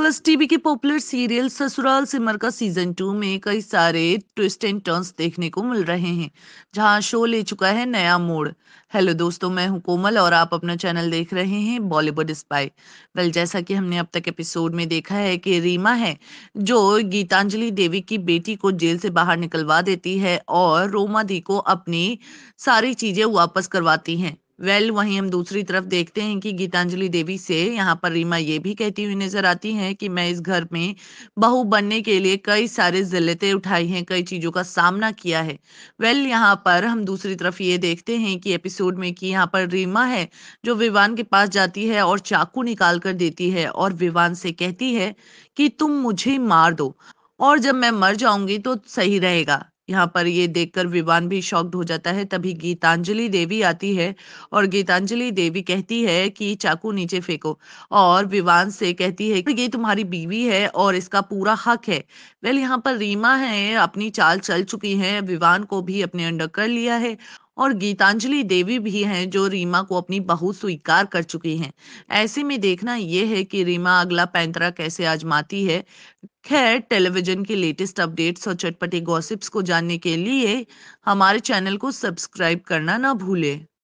plus TV के popular serial Sasural Simar का season two में कई सारे ट्विस्ट एंड टर्न्स देखने को मिल रहे हैं जहां शो ले चुका है नया मोड़ हेलो दोस्तों मैं हूं कोमल और आप अपना चैनल देख रहे हैं बॉलीवुड स्पाई वेल जैसा कि हमने अब तक एपिसोड में देखा है कि रीमा है जो गीतांजलि देवी की बेटी को जेल से बाहर निकलवा देती है और रोमा दी को अपनी सारी चीजें वापस करवाती हैं वेल well, वहीं हम दूसरी तरफ देखते हैं कि गीतांजलि देवी से यहाँ पर रीमा ये भी कहती हुई नजर आती हैं कि मैं इस घर में बहू बनने के लिए कई सारे जिल्लतें उठाई हैं कई चीजों का सामना किया है वेल well, यहाँ पर हम दूसरी तरफ ये देखते हैं कि एपिसोड में कि यहाँ पर रीमा है जो विवान के पास जाती है और चाकू निकाल कर देती है और विवान से कहती है कि तुम मुझे मार दो और जब मैं मर जाऊंगी तो सही रहेगा यहाँ पर ये देखकर विवान भी शॉक्ड हो जाता है तभी गीतांजलि देवी आती है और गीतांजलि देवी कहती है कि चाकू नीचे फेंको और विवान से कहती है कि ये तुम्हारी बीवी है और इसका पूरा हक है वेल यहाँ पर रीमा है अपनी चाल चल चुकी है विवान को भी अपने अंडर कर लिया है और गीतांजलि देवी भी हैं जो रीमा को अपनी बहू स्वीकार कर चुकी हैं ऐसे में देखना यह है कि रीमा अगला पैंतरा कैसे आजमाती है खैर टेलीविजन के लेटेस्ट अपडेट्स और चटपटे गॉसिप्स को जानने के लिए हमारे चैनल को सब्सक्राइब करना ना भूलें